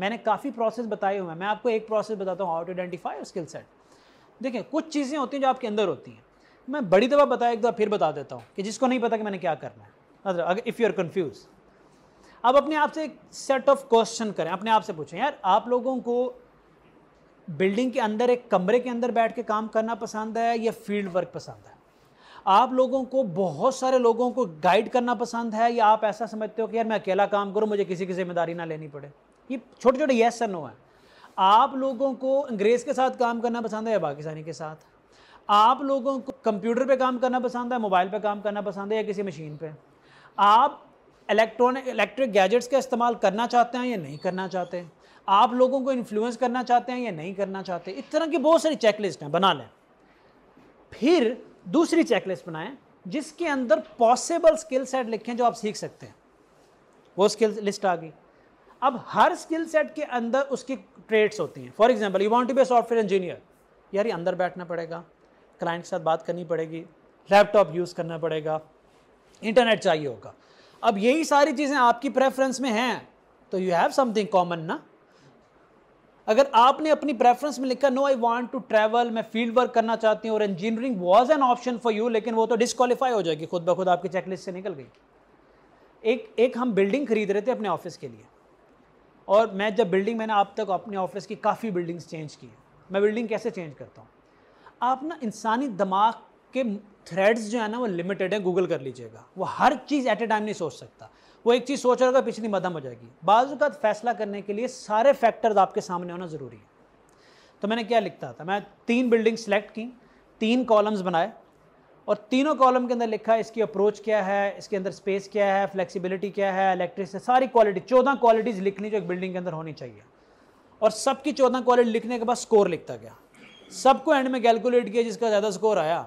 मैंने काफ़ी प्रोसेस बताए हुए हैं मैं आपको एक प्रोसेस बताता हूँ how to identify skill set देखिए कुछ चीज़ें होती हैं जो आपके अंदर होती हैं मैं बड़ी दफ़ा बताया एक दफ़ा फिर बता देता हूँ कि जिसको नहीं पता कि मैंने क्या करना है अगर इफ़ यू आर कन्फ्यूज़ अब अपने आप से एक सेट ऑफ क्वेश्चन करें अपने आप से पूछें यार आप लोगों को बिल्डिंग के अंदर एक कमरे के अंदर बैठ के काम करना पसंद है या फील्ड वर्क पसंद है आप लोगों को बहुत सारे लोगों को गाइड करना पसंद है या आप ऐसा समझते हो कि यार मैं अकेला काम करूँ मुझे किसी की जिम्मेदारी ना लेनी पड़े ये छोटे छोटे येस सर नो है आप लोगों को अंग्रेज़ के साथ काम करना पसंद है या पाकिस्तानी के साथ आप लोगों को कंप्यूटर पे काम करना पसंद है मोबाइल पे काम करना पसंद है या किसी मशीन पे आप इलेक्ट्रॉनिक इलेक्ट्रिक गैजेट्स का इस्तेमाल करना चाहते हैं या नहीं करना चाहते आप लोगों को इन्फ्लुएंस करना चाहते हैं या नहीं करना चाहते इस तरह की बहुत सारी चेकलिस्ट हैं बना लें फिर दूसरी चेकलिस्ट बनाएं जिसके अंदर पॉसिबल स्किल सेट लिखें जो आप सीख सकते हैं वो स्किल लिस्ट आ गई अब हर स्किल सेट के अंदर उसकी ट्रेड्स होती हैं for example you want to be software engineer यार ये अंदर बैठना पड़ेगा क्लाइंट के साथ बात करनी पड़ेगी लैपटॉप यूज़ करना पड़ेगा इंटरनेट चाहिए होगा अब यही सारी चीज़ें आपकी प्रेफरेंस में हैं तो यू हैव समथिंग कॉमन ना अगर आपने अपनी प्रेफरेंस में लिखा no I want to travel मैं फील्ड वर्क करना चाहती हूँ और engineering was an option for you लेकिन वो तो डिस्कालीफाई हो जाएगी खुद ब खुद आपकी चेकलिस्ट से निकल गई एक एक हम बिल्डिंग खरीद रहे थे अपने ऑफिस के लिए और मैं जब बिल्डिंग मैंने आप तक अपने ऑफिस की काफ़ी बिल्डिंग्स चेंज की मैं बिल्डिंग कैसे चेंज करता हूँ आप ना इंसानी दिमाग के थ्रेड्स जो है ना वो लिमिटेड है गूगल कर लीजिएगा वो हर चीज़ एट ए टाइम नहीं सोच सकता वो एक चीज़ सोच रहा होगा पिछली मदम हो जाएगी बाजू का फैसला करने के लिए सारे फैक्टर्स आपके सामने होना ज़रूरी है तो मैंने क्या लिखता था मैं तीन बिल्डिंग सेलेक्ट की तीन कॉलम्स बनाए और तीनों कॉलम के अंदर लिखा है इसकी अप्रोच क्या है इसके अंदर स्पेस क्या है फ्लेक्सिबिलिटी क्या है इलेक्ट्रिस सारी क्वालिटी चौदह क्वालिटीज़ लिखनी जो एक बिल्डिंग के अंदर होनी चाहिए और सबकी चौदह क्वालिटी लिखने के बाद स्कोर लिखता गया सबको एंड में कैलकुलेट किया जिसका ज़्यादा स्कोर आया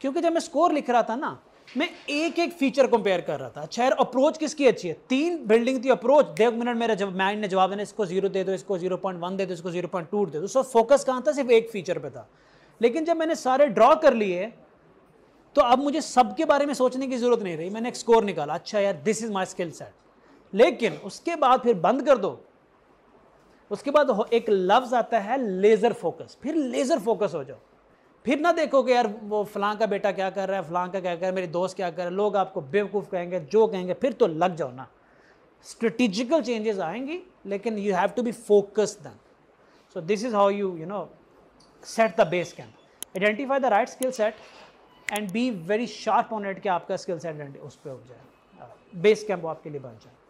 क्योंकि जब मैं स्कोर लिख रहा था ना मैं एक एक फीचर कंपेयर कर रहा था अच्छा अप्रोच किसकी अच्छी है तीन बिल्डिंग थी अप्रोच देव मिनट मेरा जब माइंड ने जवाब देना इसको जीरो दे दो इसको जीरो पॉइंट वन दे दो इसको जीरो पॉइंट टू दे दो सो फोकस कहाँ था सिर्फ एक फीचर पे था लेकिन जब मैंने सारे ड्रॉ कर लिए तो अब मुझे सबके बारे में सोचने की जरूरत नहीं रही मैंने एक स्कोर निकाला अच्छा यार this is my skill set लेकिन उसके बाद फिर बंद कर दो उसके बाद एक लफ्ज आता है लेजर फोकस फिर लेजर फोकस हो जाओ फिर ना देखो कि यार वो फलां का बेटा क्या कर रहा है फलां का क्या कर रहा है मेरे दोस्त क्या कर रहे हैं लोग आपको बेवकूफ़ कहेंगे जो कहेंगे फिर तो लग जाओ ना स्ट्रेटिजिकल चेंजेस आएंगी लेकिन you have to be focus then so this is how you you know set the base camp identify the right skill set and be very sharp on at कि आपका स्किल सेट उस पर उठ जाए base camp आपके लिए बन जाए